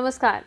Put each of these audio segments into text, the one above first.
नमस्कार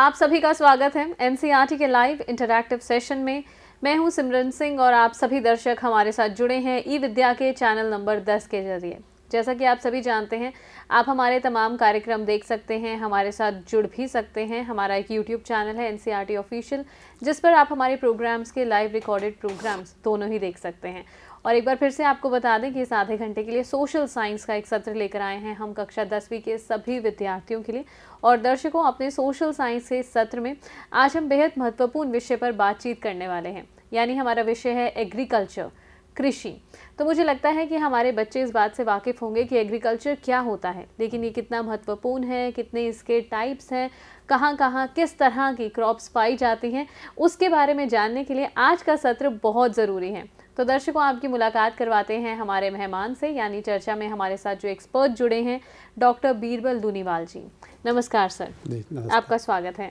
आप सभी का स्वागत है एनसीईआरटी के लाइव इंटरैक्टिव सेशन में मैं हूं सिमरन सिंह और आप सभी दर्शक हमारे साथ जुड़े हैं ई विद्या के चैनल नंबर 10 के जरिए जैसा कि आप सभी जानते हैं आप हमारे तमाम कार्यक्रम देख सकते हैं हमारे साथ जुड़ भी सकते हैं हमारा एक यूट्यूब चैनल है एन ऑफिशियल जिस पर आप हमारे प्रोग्राम्स के लाइव रिकॉर्डेड प्रोग्राम्स दोनों ही देख सकते हैं और एक बार फिर से आपको बता दें कि इस आधे घंटे के लिए सोशल साइंस का एक सत्र लेकर आए हैं हम कक्षा दसवीं के सभी विद्यार्थियों के लिए और दर्शकों अपने सोशल साइंस के सत्र में आज हम बेहद महत्वपूर्ण विषय पर बातचीत करने वाले हैं यानी हमारा विषय है एग्रीकल्चर कृषि तो मुझे लगता है कि हमारे बच्चे इस बात से वाकिफ़ होंगे कि एग्रीकल्चर क्या होता है लेकिन ये कितना महत्वपूर्ण है कितने इसके टाइप्स हैं कहाँ कहाँ किस तरह की क्रॉप्स पाई जाती हैं उसके बारे में जानने के लिए आज का सत्र बहुत ज़रूरी है तो दर्शकों आपकी मुलाकात करवाते हैं हमारे मेहमान से यानी चर्चा में हमारे साथ जो एक्सपर्ट जुड़े हैं डॉक्टर बीरबल दूनीवाल जी नमस्कार सर नमस्कार। आपका स्वागत है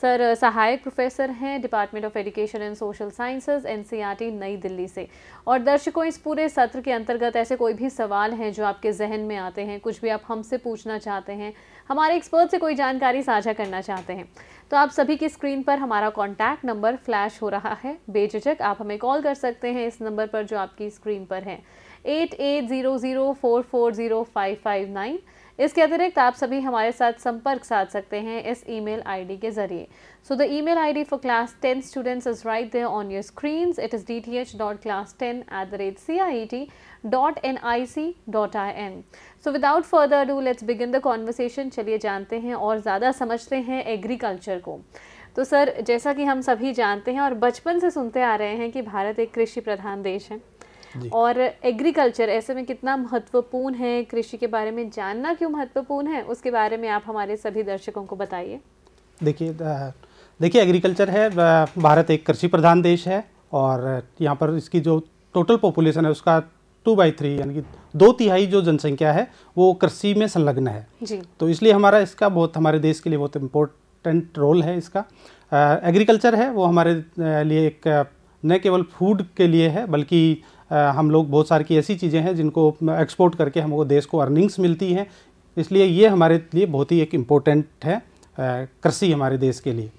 सर सहायक प्रोफेसर हैं department of education and social sciences NCERT New Delhi से और दर्शकों इस पूरे सत्र के अंतर्गत ऐसे कोई भी सवाल हैं जो आपके जहन में आते हैं कुछ भी आप हमसे पूछना चाहते हैं हमारे एक्सपर्ट से कोई जानकारी साझा करना चाहते हैं तो आप सभी की स्क्रीन पर हमारा कॉन्टैक्ट नंबर फ्लैश हो रहा है बेझिझक आप हमें कॉल कर सकते हैं इस नंबर पर जो आपकी स्क्रीन पर है eight eight zero zero four four zero five five nine इसके अतिरिक्त आप सभी हमारे साथ संपर्क साध सकते हैं इस ईमेल आईडी के जरिए so the email ID for class ten students is right there on your screens it is D T H dot class ten at the rate C I E T dot dot N I I C N so without further do let's begin the conversation चलिए जानते हैं और ज़्यादा समझते हैं agriculture को तो sir जैसा कि हम सभी जानते हैं और बचपन से सुनते आ रहे हैं कि भारत एक कृषि प्रधान देश है और एग्रीकल्चर ऐसे में कितना महत्वपूर्ण है कृषि के बारे में जानना क्यों महत्वपूर्ण है उसके बारे में आप हमारे सभी दर्शकों को बताइए देखिए देखिए एग्रीकल्चर है भारत एक कृषि प्रधान देश है और यहाँ पर इसकी जो टोटल पॉपुलेशन है उसका टू बाई थ्री यानी कि दो तिहाई जो जनसंख्या है वो कृषि में संलग्न है जी। तो इसलिए हमारा इसका बहुत हमारे देश के लिए बहुत इम्पोर्टेंट रोल है इसका एग्रीकल्चर है वो हमारे लिए एक न केवल फूड के लिए है बल्कि हम लोग बहुत सारी की ऐसी चीज़ें हैं जिनको एक्सपोर्ट करके हम देश को अर्निंग्स मिलती हैं इसलिए ये हमारे लिए बहुत ही एक इम्पोर्टेंट है कृषि हमारे देश के लिए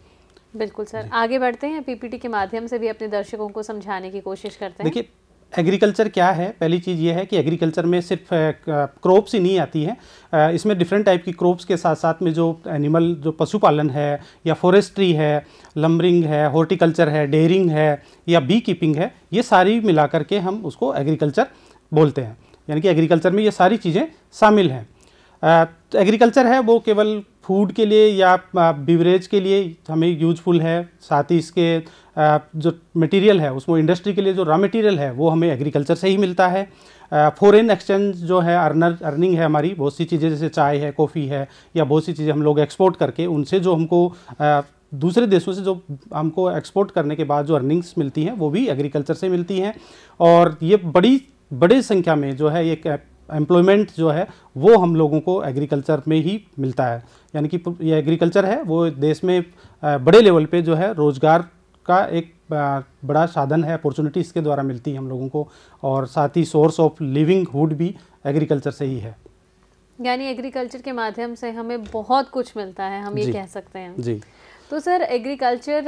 बिल्कुल सर आगे बढ़ते हैं पीपीटी के माध्यम से भी अपने दर्शकों को समझाने की कोशिश करते हैं देखिए एग्रीकल्चर क्या है पहली चीज़ ये है कि एग्रीकल्चर में सिर्फ क्रॉप्स ही नहीं आती हैं इसमें डिफरेंट टाइप की क्रॉप्स के साथ साथ में जो एनिमल जो पशुपालन है या फॉरेस्ट्री है लम्बरिंग है हॉर्टिकल्चर है डेयरिंग है या बी कीपिंग है ये सारी मिला करके हम उसको एग्रीकल्चर बोलते हैं यानी कि एग्रीकल्चर में ये सारी चीज़ें शामिल हैं एग्रीकल्चर तो है वो केवल फूड के लिए या बीवरेज के लिए हमें यूजफुल है साथ ही इसके जो मटेरियल है उसमें इंडस्ट्री के लिए जो रॉ मटेरियल है वो हमें एग्रीकल्चर से ही मिलता है फॉरेन एक्सचेंज जो है अर्नर अर्निंग है हमारी बहुत सी चीज़ें जैसे चाय है कॉफ़ी है या बहुत सी चीज़ें हम लोग एक्सपोर्ट करके उनसे जो हमको दूसरे देशों से जो हमको एक्सपोर्ट करने के बाद जो अर्निंग्स मिलती हैं वो भी एग्रीकल्चर से मिलती हैं और ये बड़ी बड़े संख्या में जो है ये एम्प्लॉयमेंट जो है वो हम लोगों को एग्रीकल्चर में ही मिलता है यानी कि ये एग्रीकल्चर है वो देश में बड़े लेवल पे जो है रोज़गार का एक बड़ा साधन है अपॉर्चुनिटी इसके द्वारा मिलती है हम लोगों को और साथ ही सोर्स ऑफ लिविंग हुड भी एग्रीकल्चर से ही है यानी एग्रीकल्चर के माध्यम से हमें बहुत कुछ मिलता है हम ये कह सकते हैं जी तो सर एग्रीकल्चर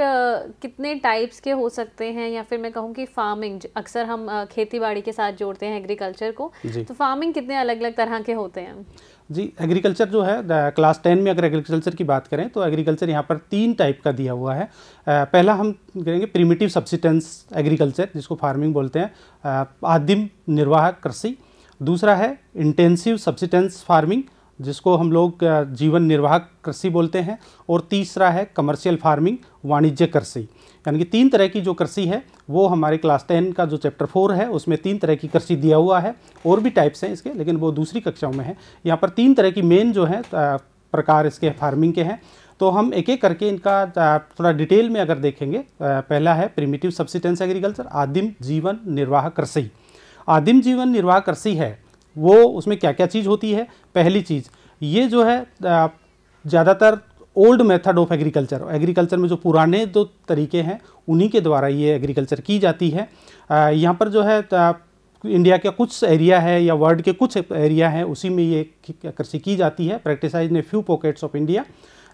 कितने टाइप्स के हो सकते हैं या फिर मैं कहूँ कि फार्मिंग अक्सर हम खेती बाड़ी के साथ जोड़ते हैं एग्रीकल्चर को तो फार्मिंग कितने अलग अलग तरह के होते हैं जी एग्रीकल्चर जो है क्लास टेन में अगर एग्रीकल्चर की बात करें तो एग्रीकल्चर यहाँ पर तीन टाइप का दिया हुआ है पहला हम कहेंगे प्रीमेटिव सब्सिटेंस एग्रीकल्चर जिसको फार्मिंग बोलते हैं आदिम निर्वाह कृषि दूसरा है इंटेंसिव सब्सिटेंस फार्मिंग जिसको हम लोग जीवन निर्वाह कृषि बोलते हैं और तीसरा है कमर्शियल फार्मिंग वाणिज्य कृषि यानी कि तीन तरह की जो कृषि है वो हमारे क्लास टेन का जो चैप्टर फोर है उसमें तीन तरह की कृषि दिया हुआ है और भी टाइप्स हैं इसके लेकिन वो दूसरी कक्षाओं में है यहाँ पर तीन तरह की मेन जो है प्रकार इसके फार्मिंग के हैं तो हम एक एक करके इनका थोड़ा डिटेल में अगर देखेंगे पहला है प्रिमिटिव सब्सिटेंस एग्रीकल्चर आदिम जीवन निर्वाह कृषि आदिम जीवन निर्वाह कृषि है वो उसमें क्या क्या चीज़ होती है पहली चीज़ ये जो है ज़्यादातर old method of agriculture agriculture में जो पुराने जो तरीके हैं उन्हीं के द्वारा ये एग्रीकल्चर की जाती है यहाँ पर जो है इंडिया के कुछ एरिया है या वर्ल्ड के कुछ एरिया है उसी में ये कृषि की जाती है practise a few pockets of India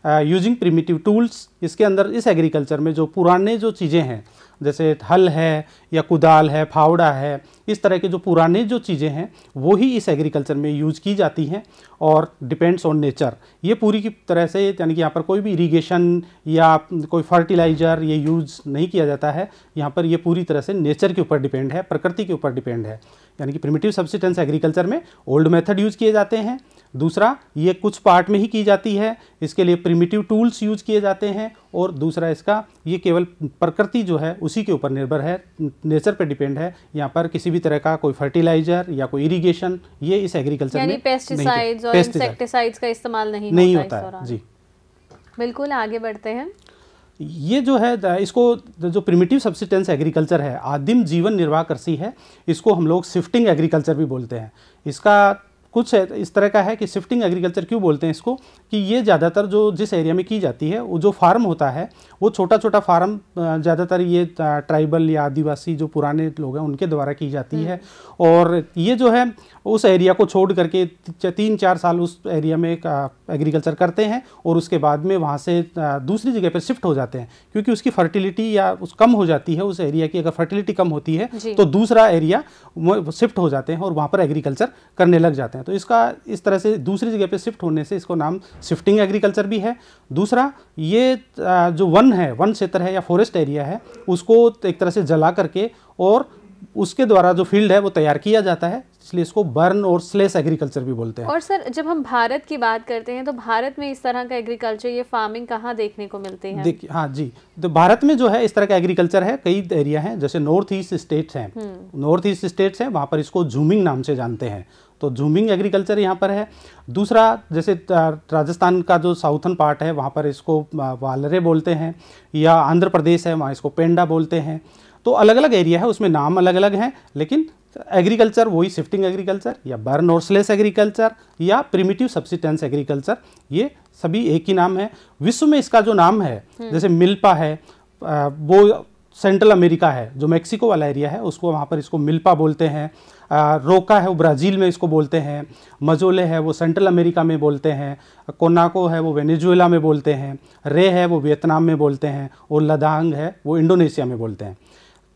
using primitive tools इसके अंदर इस एग्रीकल्चर में जो पुराने जो चीज़ें हैं जैसे हल है या कुदाल है फावड़ा है इस तरह के जो पुराने जो चीज़ें हैं वो ही इस एग्रीकल्चर में यूज की जाती हैं और डिपेंड्स ऑन नेचर ये पूरी की तरह से यानी कि यहाँ पर कोई भी इरिगेशन या कोई फर्टिलाइज़र ये यूज नहीं किया जाता है यहाँ पर ये पूरी तरह से नेचर के ऊपर डिपेंड है प्रकृति के ऊपर डिपेंड है यानी कि प्रिमिटिव सब्सिटेंस एग्रीकल्चर में ओल्ड मेथड यूज किए जाते हैं दूसरा ये कुछ पार्ट में ही की जाती है इसके लिए प्रिमिटिव टूल्स यूज किए जाते हैं और दूसरा इसका ये केवल प्रकृति जो है उसी के ऊपर निर्भर है नेचर पे डिपेंड है यहाँ पर किसी भी तरह का कोई फर्टिलाइजर या कोई इरिगेशन ये इस एग्रीकल्चर में पेस्टिसाइड्स का इस्तेमाल नहीं, नहीं होता, होता है जी बिल्कुल आगे बढ़ते हैं ये जो है इसको जो प्रिमिटिव सब्सिटेंस एग्रीकल्चर है आदिम जीवन निर्वाह कृषि है इसको हम लोग शिफ्टिंग एग्रीकल्चर भी बोलते हैं इसका कुछ इस तरह का है कि शिफ्टिंग एग्रीकल्चर क्यों बोलते हैं इसको कि ये ज़्यादातर जो जिस एरिया में की जाती है वो जो फार्म होता है वो छोटा छोटा फार्म ज़्यादातर ये ट्राइबल या आदिवासी जो पुराने लोग हैं उनके द्वारा की जाती हम्म। है और ये जो है उस एरिया को छोड़ करके तीन चार साल उस एरिया में एग्रीकल्चर करते हैं और उसके बाद में वहाँ से दूसरी जगह पर शिफ्ट हो जाते हैं क्योंकि उसकी फर्टिलिटी या उस कम हो जाती है उस एरिया की अगर फर्टिलिटी कम होती है तो दूसरा एरिया शिफ्ट हो जाते हैं और वहाँ पर एग्रीकल्चर करने लग जाते हैं है तो इसका इस तरह से दूसरी जगह पे शिफ्ट होने से इसको नाम शिफ्टिंग एग्रीकल्चर भी है दूसरा ये जो वन है वन क्षेत्र है या फॉरेस्ट एरिया है उसको एक तरह से जला करके और उसके द्वारा जो फील्ड है वो तैयार किया जाता है इसलिए इसको बर्न और स्लेस एग्रीकल्चर भी बोलते हैं और सर जब हम भारत की बात करते हैं तो भारत में इस तरह का एग्रीकल्चर ये फार्मिंग कहाँ देखने को मिलते हैं देखिए हाँ जी तो भारत में जो है इस तरह का एग्रीकल्चर है कई एरिया हैं जैसे नॉर्थ ईस्ट स्टेट्स हैं नॉर्थ ईस्ट स्टेट्स हैं वहाँ पर इसको झूमिंग नाम से जानते हैं तो झूमिंग एग्रीकल्चर यहाँ पर है दूसरा जैसे राजस्थान का जो साउथन पार्ट है वहाँ पर इसको वालरे बोलते हैं या आंध्र प्रदेश है वहाँ इसको पेंडा बोलते हैं तो अलग अलग एरिया है उसमें नाम अलग अलग हैं लेकिन एग्रीकल्चर वही शिफ्टिंग एग्रीकल्चर या बर्न और एग्रीकल्चर या प्रिमिटिव सब्सिटेंस एग्रीकल्चर ये सभी एक ही नाम है विश्व में इसका जो नाम है हम्म। जैसे मिल्पा है वो सेंट्रल अमेरिका है जो मेक्सिको वाला एरिया है उसको वहाँ पर इसको मिल्पा बोलते हैं रोका है वो ब्राज़ील में इसको बोलते हैं मजोले है वो सेंट्रल अमेरिका में बोलते हैं कोनाको है वो वेनेजुएला में बोलते हैं रे है वो वियतनाम में बोलते हैं और लदांग है वो इंडोनेशिया में बोलते हैं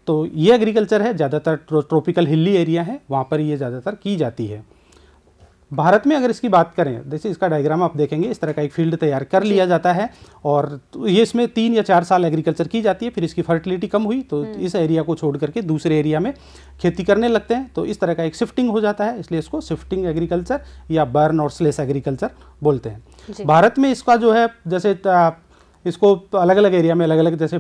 तो ये एग्रीकल्चर है ज़्यादातर ट्रॉपिकल हिली एरिया है वहाँ पर ये ज़्यादातर की जाती है भारत में अगर इसकी बात करें जैसे इसका डायग्राम आप देखेंगे इस तरह का एक फील्ड तैयार कर लिया जाता है और तो ये इसमें तीन या चार साल एग्रीकल्चर की जाती है फिर इसकी फर्टिलिटी कम हुई तो हम्म। इस एरिया को छोड़ करके दूसरे एरिया में खेती करने लगते हैं तो इस तरह का एक शिफ्टिंग हो जाता है इसलिए इसको शिफ्टिंग एग्रीकल्चर या बर्न और स्लेस एग्रीकल्चर बोलते हैं भारत में इसका जो है जैसे इसको अलग अलग एरिया में अलग अलग जैसे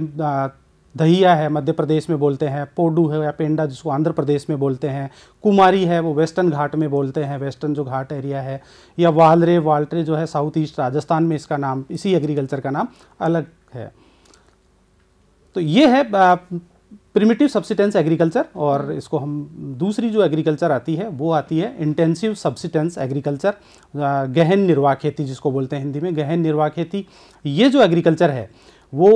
दहिया है मध्य प्रदेश में बोलते हैं पोडू है या पेंडा जिसको आंध्र प्रदेश में बोलते हैं कुमारी है वो वेस्टर्न घाट में बोलते हैं वेस्टर्न जो घाट एरिया है या वालरे वाल्ट्रे जो है साउथ ईस्ट राजस्थान में इसका नाम इसी एग्रीकल्चर का नाम अलग है तो ये है प्रिमिटिव सब्सिटेंस एग्रीकल्चर और इसको हम दूसरी जो एग्रीकल्चर आती है वो आती है इंटेंसिव सब्सिटेंस एग्रीकल्चर गहन निर्वाह खेती जिसको बोलते हैं हिंदी में गहन निर्वाह खेती ये जो एग्रीकल्चर है वो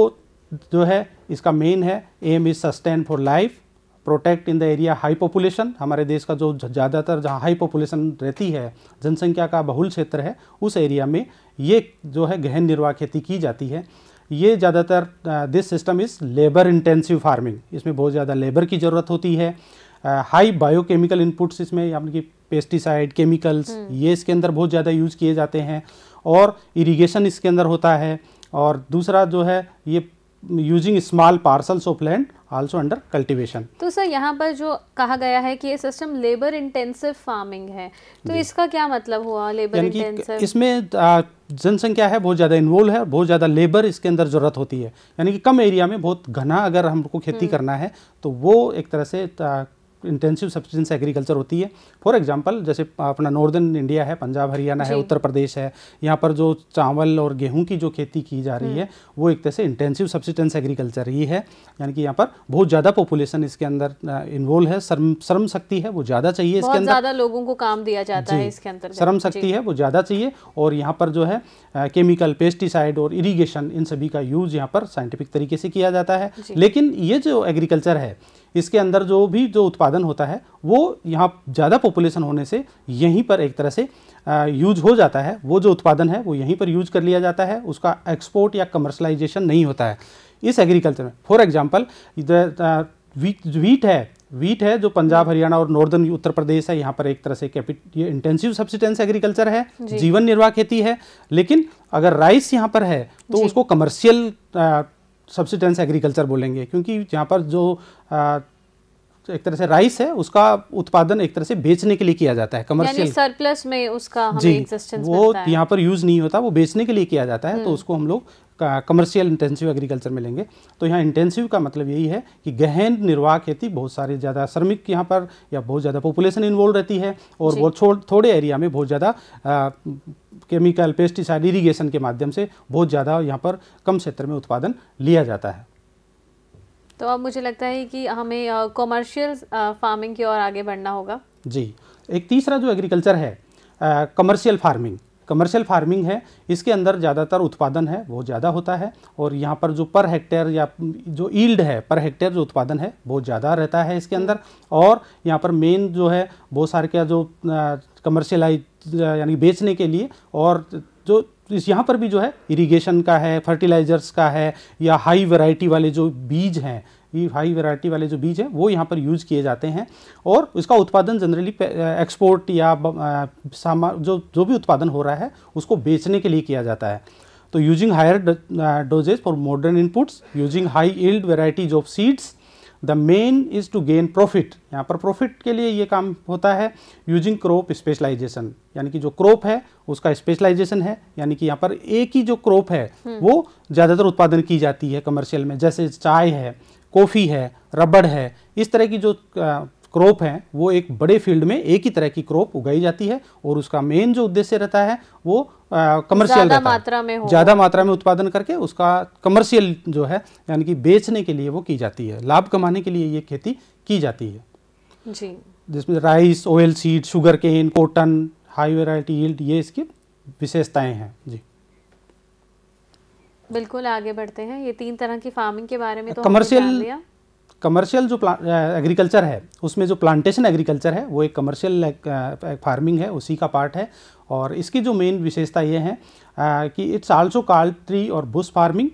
जो है इसका मेन है aim is sustain for life protect in the area high population हमारे देश का जो ज़्यादातर जहाँ हाई पॉपुलेशन रहती है जनसंख्या का बहुल क्षेत्र है उस एरिया में ये जो है गहन निर्वाह खेती की जाती है ये ज़्यादातर this system is labour intensive farming इसमें बहुत ज़्यादा लेबर की ज़रूरत होती है हाई बायोकेमिकल इनपुट्स इसमें यानी कि पेस्टिसाइड हम्म। केमिकल्स ये इसके अंदर बहुत ज़्यादा यूज़ किए जाते हैं और इरीगेशन इसके अंदर होता है और दूसरा जो है ये using small parcels of land also under cultivation तो सर यहाँ पर जो कहा गया है कि ये सिस्टम लेबर इंटेंसिव फार्मिंग है तो इसका क्या मतलब हुआ लेबर इंटेंसिव इसमें जनसंख्या है बहुत ज़्यादा इन्वॉल्व है बहुत ज़्यादा लेबर इसके अंदर ज़रूरत होती है यानी कि कम एरिया में बहुत घना अगर हमको खेती हम्म। करना है तो वो एक तरह से इंटेंसिव सब्सिडेंस एग्रीकल्चर होती है फॉर एग्जांपल जैसे अपना नॉर्दर्न इंडिया है पंजाब हरियाणा है उत्तर प्रदेश है यहाँ पर जो चावल और गेहूँ की जो खेती की जा रही है हम्म। वो एक तरह से इंटेंसिव सब्सिडेंस एग्रीकल्चर ही है यानी कि यहाँ पर बहुत ज़्यादा पॉपुलेशन इसके अंदर इन्वॉल्व है श्रम श्रम शक्ति है वो ज़्यादा चाहिए इसके अंदर ज़्यादा लोगों को काम दिया जाता है इसके अंदर श्रम शक्ति है वो ज़्यादा चाहिए और यहाँ पर जो है केमिकल पेस्टिसाइड और इरीगेशन इन सभी का यूज़ यहाँ पर साइंटिफिक तरीके से किया जाता है लेकिन ये जो एग्रीकल्चर है इसके अंदर जो भी जो उत्पाद साधन होता है वो यहाँ ज़्यादा पॉपुलेशन होने से यहीं पर एक तरह से यूज हो जाता है वो जो उत्पादन है वो यहीं पर यूज कर लिया जाता है उसका एक्सपोर्ट या कमर्शलाइजेशन नहीं होता है इस एग्रीकल्चर में फॉर एग्जाम्पल वीट है वीट है जो पंजाब हरियाणा और नॉर्दर्न उत्तर प्रदेश है यहाँ पर एक तरह से ये इंटेंसिव सब्सिटेंस एग्रीकल्चर है जी. जीवन निर्वाह खेती है लेकिन अगर राइस यहाँ पर है तो जी. उसको कमर्शियल सब्सिटेंस एग्रीकल्चर बोलेंगे क्योंकि यहाँ पर जो आ, एक तरह से राइस है उसका उत्पादन एक तरह से बेचने के लिए किया जाता है कमर्शियल सरप्लस में उसका हमें जी वो यहाँ पर यूज़ नहीं होता वो बेचने के लिए किया जाता है तो हम्म। उसको हम लोग कमर्शियल इंटेंसिव एग्रीकल्चर में लेंगे तो यहाँ इंटेंसिव का मतलब यही है कि गहन निर्वाह खेती बहुत सारे ज़्यादा श्रमिक यहाँ पर या बहुत ज़्यादा पॉपुलेशन इन्वॉल्व रहती है और वो थोड़े एरिया में बहुत ज़्यादा केमिकल पेस्टिसाइड इरीगेशन के माध्यम से बहुत ज़्यादा यहाँ पर कम क्षेत्र में उत्पादन लिया जाता है तो अब मुझे लगता है कि हमें कॉमर्शियल फार्मिंग की ओर आगे बढ़ना होगा जी एक तीसरा जो एग्रीकल्चर है कमर्शियल फार्मिंग कमर्शियल फार्मिंग है इसके अंदर ज़्यादातर उत्पादन है बहुत ज़्यादा होता है और यहाँ पर जो पर हेक्टेयर या जो ईल्ड है पर हेक्टेयर जो उत्पादन है बहुत ज़्यादा रहता है इसके अंदर और यहाँ पर मेन जो है बहुत सारे क्या जो कमर्शियलाइज यानी बेचने के लिए और जो तो इस यहाँ पर भी जो है इरिगेशन का है फर्टिलाइजर्स का है या हाई वैरायटी वाले जो बीज हैं ये हाई वैरायटी वाले जो बीज हैं वो यहाँ पर यूज किए जाते हैं और इसका उत्पादन जनरली एक्सपोर्ट या सामान जो जो भी उत्पादन हो रहा है उसको बेचने के लिए किया जाता है तो using higher doses for modern inputs using high yield varieties of seeds the main is to gain profit यहाँ पर प्रॉफिट के लिए ये काम होता है यूजिंग क्रॉप स्पेशलाइजेशन यानी कि जो क्रॉप है उसका स्पेशलाइजेशन है यानी कि यहाँ पर एक ही जो क्रॉप है हम्म। वो ज़्यादातर उत्पादन की जाती है कमर्शियल में जैसे चाय है कॉफ़ी है रबड़ है इस तरह की जो क्रॉप हैं वो एक बड़े फील्ड में एक ही तरह की क्रॉप उगाई जाती है और उसका मेन जो उद्देश्य रहता है वो कमर्शियल uh, मात्रा में ज़्यादा मात्रा में उत्पादन करके उसका कमर्शियल जो है यानी कि बेचने के लिए वो की जाती है लाभ कमाने के लिए ये खेती की जाती है जी जिसमें rice oil seed sugar cane cotton high variety yield ये इसकी विशेषताएं हैं जी बिल्कुल आगे बढ़ते हैं ये तीन तरह की फार्मिंग के बारे में तो कमर्शियल कमर्शियल जो एग्रीकल्चर है उसमें जो प्लांटेशन एग्रीकल्चर है वो एक कमर्शियल फार्मिंग है उसी का पार्ट है और इसकी जो मेन विशेषता ये है कि इट्स आल्सो कार्ड ट्री और bush farming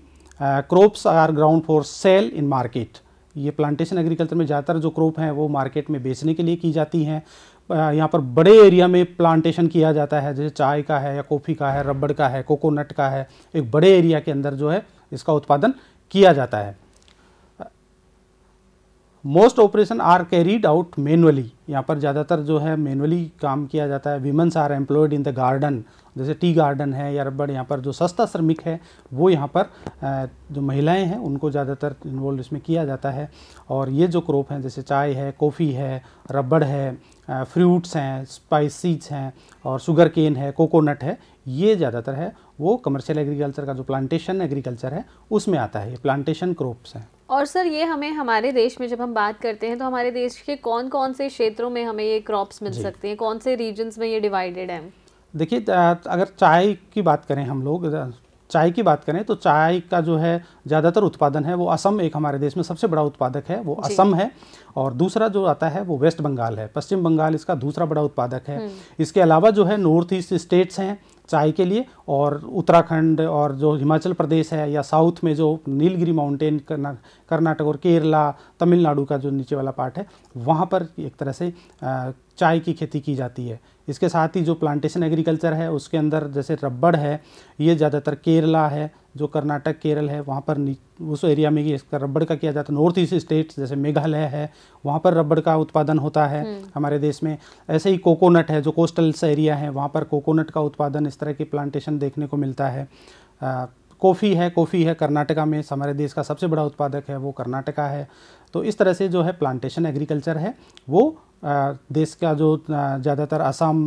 crops are grown for sale in market ये प्लांटेशन एग्रीकल्चर में ज़्यादातर जो क्रॉप हैं वो मार्केट में बेचने के लिए की जाती हैं यहाँ पर बड़े एरिया में प्लांटेशन किया जाता है जैसे चाय का है या कॉफ़ी का है रबड़ का है कोकोनट का है एक बड़े एरिया के अंदर जो है इसका उत्पादन किया जाता है most operation are carried out manually यहाँ पर ज़्यादातर जो है मैनुअली काम किया जाता है womens are employed in the garden जैसे टी गार्डन है या रबड़ यहाँ पर जो सस्ता श्रमिक है वो यहाँ पर जो महिलाएं हैं उनको ज़्यादातर इन्वॉल्व इसमें किया जाता है और ये जो क्रॉप हैं जैसे चाय है कॉफ़ी है रबड़ है फ्रूट्स हैं स्पाइसीज हैं और शुगर केन है कोकोनट है ये ज़्यादातर है वो कमर्शियल एग्रीकल्चर का जो प्लांटेशन एग्रीकल्चर है उसमें आता है ये प्लांटेशन क्रॉप्स हैं और सर ये हमें हमारे देश में जब हम बात करते हैं तो हमारे देश के कौन कौन से क्षेत्रों में हमें ये क्रॉप्स मिल सकते हैं कौन से रीजन्स में ये डिवाइडेड है देखिए अगर चाय की बात करें हम लोग चाय की बात करें तो चाय का जो है ज़्यादातर उत्पादन है वो असम एक हमारे देश में सबसे बड़ा उत्पादक है वो असम है और दूसरा जो आता है वो वेस्ट बंगाल है पश्चिम बंगाल इसका दूसरा बड़ा उत्पादक है हम्म। इसके अलावा जो है नॉर्थ ईस्ट स्टेट्स हैं चाय के लिए और उत्तराखंड और जो हिमाचल प्रदेश है या साउथ में जो नीलगिरी माउंटेन कर्नाटक और केरला तमिलनाडु का जो नीचे वाला पार्ट है वहाँ पर एक तरह से चाय की खेती की जाती है इसके साथ ही जो प्लांटेशन एग्रीकल्चर है उसके अंदर जैसे रबड़ है ये ज़्यादातर केरला है जो कर्नाटक केरल है वहाँ पर उस एरिया में इसका रबड़ का किया जाता है नॉर्थ ईस्ट स्टेट्स जैसे मेघालय है वहाँ पर रबड़ का उत्पादन होता है हम्म। हमारे देश में ऐसे ही कोकोनट है जो कोस्टल एरिया है वहाँ पर कोकोनट का उत्पादन इस तरह की प्लांटेशन देखने को मिलता है कॉफ़ी है कॉफ़ी है कर्नाटका में हमारे देश का सबसे बड़ा उत्पादक है वो कर्नाटका है तो इस तरह से जो है प्लांटेशन एग्रीकल्चर है वो देश का जो ज़्यादातर असम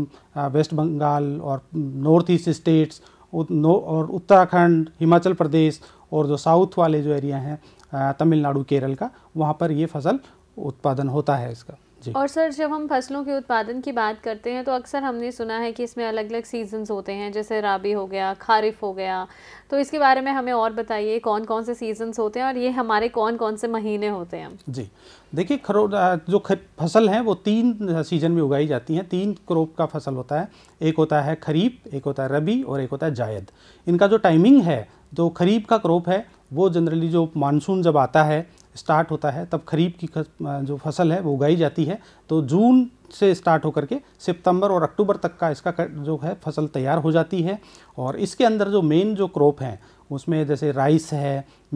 वेस्ट बंगाल और नॉर्थ ईस्ट स्टेट्स और उत्तराखंड हिमाचल प्रदेश और जो साउथ वाले जो एरिया हैं तमिलनाडु केरल का वहाँ पर ये फसल उत्पादन होता है इसका और सर जब हम फसलों के उत्पादन की बात करते हैं तो अक्सर हमने सुना है कि इसमें अलग अलग सीजन होते हैं जैसे राबी हो गया खारिफ हो गया तो इसके बारे में हमें और बताइए कौन कौन से सीजन्स होते हैं और ये हमारे कौन कौन से महीने होते हैं जी देखिए खरो जो फसल हैं वो तीन सीजन में उगाई जाती हैं तीन क्रोप का फसल होता है एक होता है खरीफ एक होता है रबी और एक होता है जायद इनका जो टाइमिंग है जो खरीफ का क्रोप है वो जनरली जो मानसून जब आता है स्टार्ट होता है तब खरीफ की जो फसल है वो उगाई जाती है तो जून से स्टार्ट होकर के सितंबर और अक्टूबर तक का इसका जो है फसल तैयार हो जाती है और इसके अंदर जो मेन जो क्रॉप हैं उसमें जैसे राइस है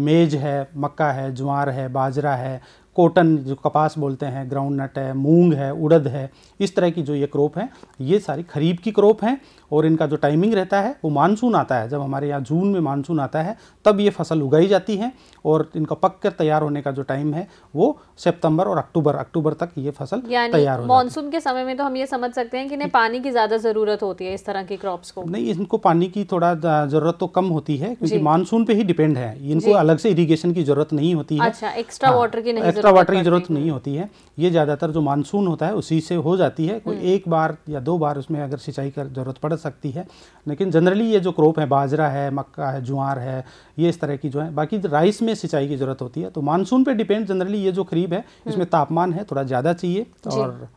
मेज है मक्का है ज्वार है बाजरा है कॉटन जो कपास बोलते हैं ग्राउंड नट है मूंग है उड़द है इस तरह की जो ये क्रॉप हैं ये सारी खरीफ की क्रॉप हैं और इनका जो टाइमिंग रहता है वो मानसून आता है जब हमारे यहाँ जून में मानसून आता है तब ये फसल उगाई जाती है और इनका पक कर तैयार होने का जो टाइम है वो सितंबर और अक्टूबर अक्टूबर तक ये फसल तैयार हो मानसून के समय में तो हम ये समझ सकते हैं कि इन्हें पानी की ज़्यादा ज़रूरत होती है इस तरह की क्रॉप्स को नहीं इनको पानी की थोड़ा ज़रूरत तो कम होती है क्योंकि मानसून पर ही डिपेंड है इनको अलग से इरीगेशन की ज़रूरत नहीं होती है अच्छा एक्स्ट्रा वाटर की नहीं हाँ, एक्स्ट्रा वाटर की जरूरत नहीं होती है ये ज़्यादातर जो मानसून होता है उसी से हो जाती है कोई हम्म। एक बार या दो बार उसमें अगर सिंचाई कर ज़रूरत पड़ सकती है लेकिन जनरली ये जो क्रॉप है बाजरा है मक्का है ज्वार है ये इस तरह की जो है बाकी राइस में सिंचाई की ज़रूरत होती है तो मानसून पर डिपेंड जनरली ये जो करीब है हम्म। इसमें तापमान है थोड़ा ज़्यादा चाहिए और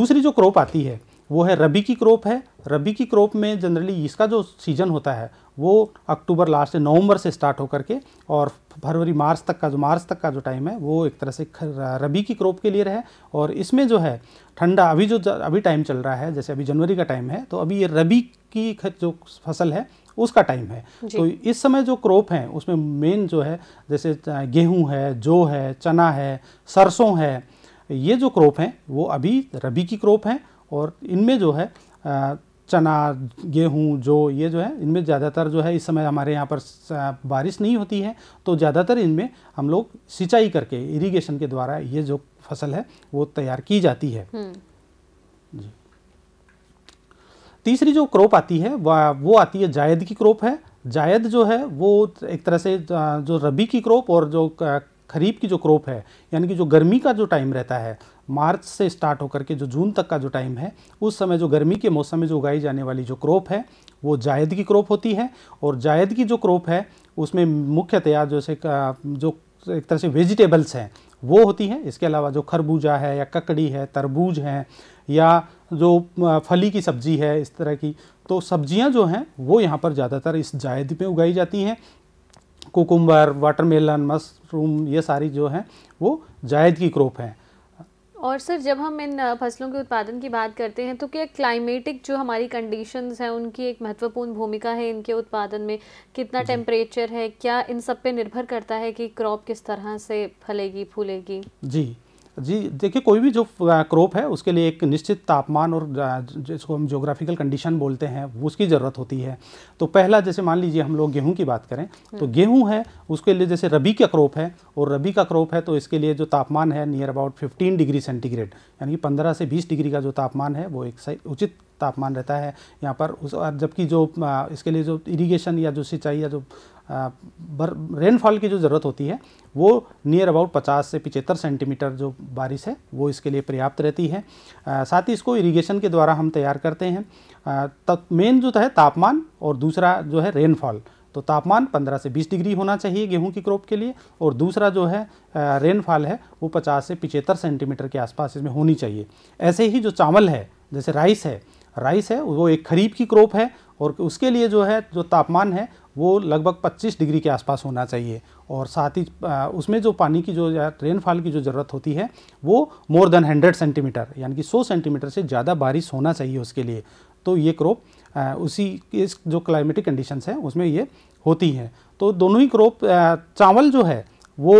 दूसरी जो क्रॉप आती है वो है रबी की क्रॉप है रबी की क्रॉप में जनरली इसका जो सीज़न होता है वो अक्टूबर लास्ट नवंबर से स्टार्ट होकर के और फरवरी मार्च तक का जो मार्च तक का जो टाइम है वो एक तरह से रबी की क्रॉप के लिए रहे और इसमें जो है ठंडा अभी जो अभी टाइम चल रहा है जैसे अभी जनवरी का टाइम है तो अभी ये रबी की जो फसल है उसका टाइम है तो इस समय जो क्रॉप हैं उसमें मेन जो है जैसे गेहूँ है जो है चना है सरसों है ये जो क्रॉप हैं वो अभी रबी की क्रॉप हैं और इनमें जो है चना गेहूँ जो ये जो है इनमें ज़्यादातर जो है इस समय हमारे यहाँ पर बारिश नहीं होती है तो ज़्यादातर इनमें हम लोग सिंचाई करके इरिगेशन के द्वारा ये जो फसल है वो तैयार की जाती है हम्म। जी तीसरी जो क्रॉप आती है वो आती है जायद की क्रॉप है जायद जो है वो एक तरह से जो रबी की क्रॉप और जो खरीफ की जो क्रॉप है यानी कि जो गर्मी का जो टाइम रहता है मार्च से स्टार्ट होकर के जो जून तक का जो टाइम है उस समय जो गर्मी के मौसम में जो उगाई जाने वाली जो क्रॉप है वो जायद की क्रॉप होती है और जायद की जो क्रॉप है उसमें मुख्यतया जैसे जो एक तरह से वेजिटेबल्स हैं वो होती हैं इसके अलावा जो खरबूजा है या ककड़ी है तरबूज है या जो फली की सब्जी है इस तरह की तो सब्जियां जो हैं वो यहाँ पर ज़्यादातर इस जायद में उगाई जाती हैं कुकुम्बर वाटरमेलन मशरूम ये सारी जो हैं वो जायद की क्रॉप हैं और सर जब हम इन फसलों के उत्पादन की बात करते हैं तो क्या क्लाइमेटिक जो हमारी कंडीशंस हैं उनकी एक महत्वपूर्ण भूमिका है इनके उत्पादन में कितना टेम्परेचर है क्या इन सब पे निर्भर करता है कि क्रॉप किस तरह से फलेगी फूलेगी जी जी देखिए कोई भी जो क्रॉप है उसके लिए एक निश्चित तापमान और जिसको हम जोग्राफिकल कंडीशन बोलते हैं उसकी ज़रूरत होती है तो पहला जैसे मान लीजिए हम लोग गेहूं की बात करें हम्म। तो गेहूं है उसके लिए जैसे रबी का क्रॉप है और रबी का क्रॉप है तो इसके लिए जो तापमान है near about fifteen degree centigrade यानी कि पंद्रह से बीस डिग्री का जो तापमान है वो एक उचित तापमान रहता है यहाँ पर उस जबकि जो इसके लिए जो इरिगेशन या जो सिंचाई या जो रेनफॉल की जो ज़रूरत होती है वो नियर अबाउट 50 से पिचहत्तर सेंटीमीटर जो बारिश है वो इसके लिए पर्याप्त रहती है साथ ही इसको इरिगेशन के द्वारा हम तैयार करते हैं मेन जो है तापमान और दूसरा जो है रेनफॉल तो तापमान 15 से 20 डिग्री होना चाहिए गेहूं की क्रॉप के लिए और दूसरा जो है रेनफॉल है वो 50 से पिचहत्तर सेंटीमीटर के आसपास इसमें होनी चाहिए ऐसे ही जो चावल है जैसे राइस है राइस है वो एक खरीफ की क्रॉप है और उसके लिए जो है जो तापमान है वो लगभग 25 डिग्री के आसपास होना चाहिए और साथ ही उसमें जो पानी की जो रेनफॉल की जो ज़रूरत होती है वो मोर देन 100 सेंटीमीटर यानी कि 100 सेंटीमीटर से ज़्यादा बारिश होना चाहिए उसके लिए तो ये क्रॉप उसी इस जो क्लाइमेटिक कंडीशंस हैं उसमें ये होती हैं तो दोनों ही क्रॉप चावल जो है वो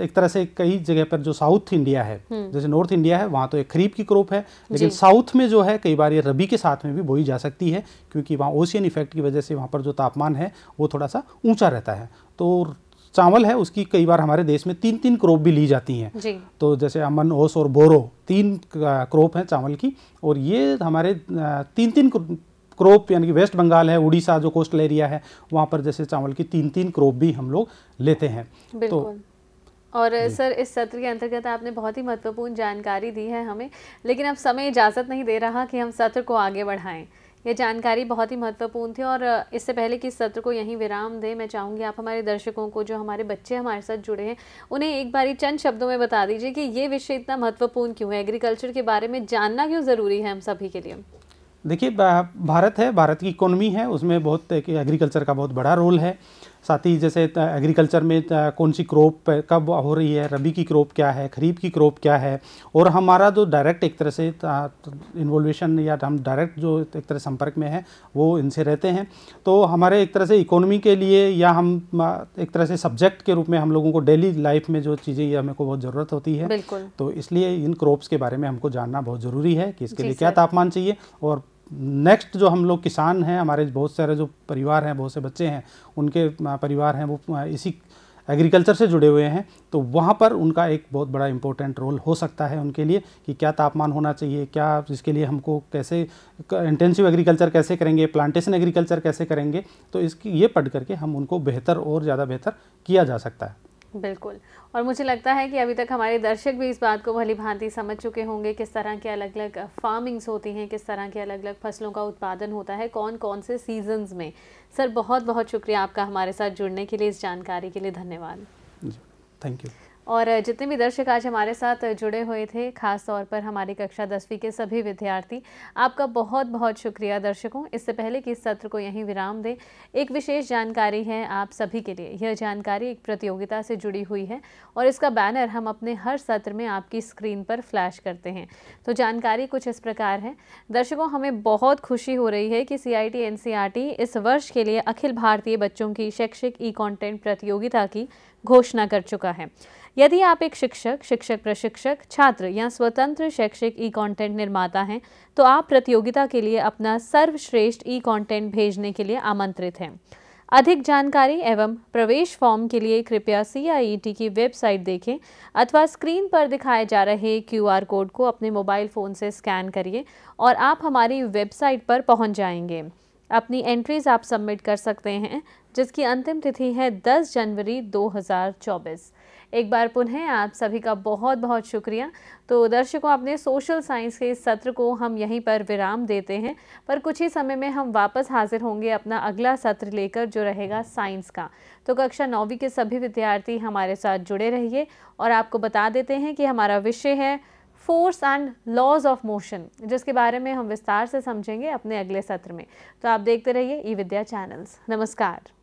एक तरह से कई जगह पर जो साउथ इंडिया है हम्म। जैसे नॉर्थ इंडिया है वहाँ तो एक खरीफ की क्रॉप है लेकिन साउथ में जो है कई बार ये रबी के साथ में भी बोई जा सकती है क्योंकि वहाँ ओशियन इफेक्ट की वजह से वहाँ पर जो तापमान है वो थोड़ा सा ऊंचा रहता है तो चावल है उसकी कई बार हमारे देश में तीन तीन क्रॉप भी ली जाती हैं तो जैसे अमन ओस और बोरो तीन क्रॉप हैं चावल की और ये हमारे तीन तीन क्रॉप यानी कि वेस्ट बंगाल है उड़ीसा जो कोस्टल एरिया है वहाँ पर जैसे चावल की तीन तीन क्रॉप भी हम लोग लेते हैं तो और सर इस सत्र के अंतर्गत आपने बहुत ही महत्वपूर्ण जानकारी दी है हमें लेकिन अब समय इजाज़त नहीं दे रहा कि हम सत्र को आगे बढ़ाएं ये जानकारी बहुत ही महत्वपूर्ण थी और इससे पहले कि सत्र को यहीं विराम दें मैं चाहूँगी आप हमारे दर्शकों को जो हमारे बच्चे हमारे साथ जुड़े हैं उन्हें एक बारी चंद शब्दों में बता दीजिए कि ये विषय इतना महत्वपूर्ण क्यों है एग्रीकल्चर के बारे में जानना क्यों ज़रूरी है हम सभी के लिए देखिए भारत है भारत की इकोनॉमी है उसमें बहुत एग्रीकल्चर का बहुत बड़ा रोल है साथ ही जैसे एग्रीकल्चर में कौन सी क्रॉप कब हो रही है रबी की क्रॉप क्या है खरीफ की क्रॉप क्या है और हमारा जो डायरेक्ट एक तरह से इन्वॉल्वेशन या हम डायरेक्ट जो एक तरह संपर्क में है वो इनसे रहते हैं तो हमारे एक तरह से इकोनॉमी के लिए या हम एक तरह से सब्जेक्ट के रूप में हम लोगों को डेली लाइफ में जो चीज़ें हमें को बहुत ज़रूरत होती है तो इसलिए इन क्रॉप्स के बारे में हमको जानना बहुत ज़रूरी है कि इसके लिए क्या तापमान चाहिए और नेक्स्ट जो हम लोग किसान हैं हमारे बहुत सारे जो परिवार हैं बहुत से बच्चे हैं उनके परिवार हैं वो इसी एग्रीकल्चर से जुड़े हुए हैं तो वहाँ पर उनका एक बहुत बड़ा इम्पोर्टेंट रोल हो सकता है उनके लिए कि क्या तापमान होना चाहिए क्या इसके लिए हमको कैसे इंटेंसिव एग्रीकल्चर कैसे करेंगे प्लांटेशन एग्रीकल्चर कैसे करेंगे तो इसकी ये पढ़ करके हम उनको बेहतर और ज़्यादा बेहतर किया जा सकता है बिल्कुल और मुझे लगता है कि अभी तक हमारे दर्शक भी इस बात को भली भांति समझ चुके होंगे किस तरह के अलग अलग फार्मिंग्स होती हैं किस तरह के अलग अलग फसलों का उत्पादन होता है कौन कौन से सीजन्स में सर बहुत बहुत शुक्रिया आपका हमारे साथ जुड़ने के लिए इस जानकारी के लिए धन्यवाद थैंक यू और जितने भी दर्शक आज हमारे साथ जुड़े हुए थे खास तौर पर हमारी कक्षा दसवीं के सभी विद्यार्थी आपका बहुत बहुत शुक्रिया दर्शकों इससे पहले कि इस सत्र को यहीं विराम दें एक विशेष जानकारी है आप सभी के लिए यह जानकारी एक प्रतियोगिता से जुड़ी हुई है और इसका बैनर हम अपने हर सत्र में आपकी स्क्रीन पर फ्लैश करते हैं तो जानकारी कुछ इस प्रकार है दर्शकों हमें बहुत खुशी हो रही है कि सी आई e इस वर्ष के लिए अखिल भारतीय बच्चों की शैक्षिक ई कॉन्टेंट प्रतियोगिता की घोषणा कर चुका है यदि आप एक शिक्षक शिक्षक प्रशिक्षक छात्र या स्वतंत्र शैक्षिक ई कंटेंट निर्माता हैं तो आप प्रतियोगिता के लिए अपना सर्वश्रेष्ठ ई कंटेंट भेजने के लिए आमंत्रित हैं अधिक जानकारी एवं प्रवेश फॉर्म के लिए कृपया सी e की वेबसाइट देखें अथवा स्क्रीन पर दिखाए जा रहे क्यू कोड को अपने मोबाइल फ़ोन से स्कैन करिए और आप हमारी वेबसाइट पर पहुँच जाएंगे अपनी एंट्रीज आप सबमिट कर सकते हैं जिसकी अंतिम तिथि है 10 जनवरी 2024 एक बार पुनः आप सभी का बहुत बहुत शुक्रिया तो दर्शकों अपने सोशल साइंस के इस सत्र को हम यहीं पर विराम देते हैं पर कुछ ही समय में हम वापस हाजिर होंगे अपना अगला सत्र लेकर जो रहेगा साइंस का तो कक्षा नौवीं के सभी विद्यार्थी हमारे साथ जुड़े रहिए और आपको बता देते हैं कि हमारा विषय है force and laws of motion जिसके बारे में हम विस्तार से समझेंगे अपने अगले सत्र में तो आप देखते रहिए ई विद्या चैनल्स नमस्कार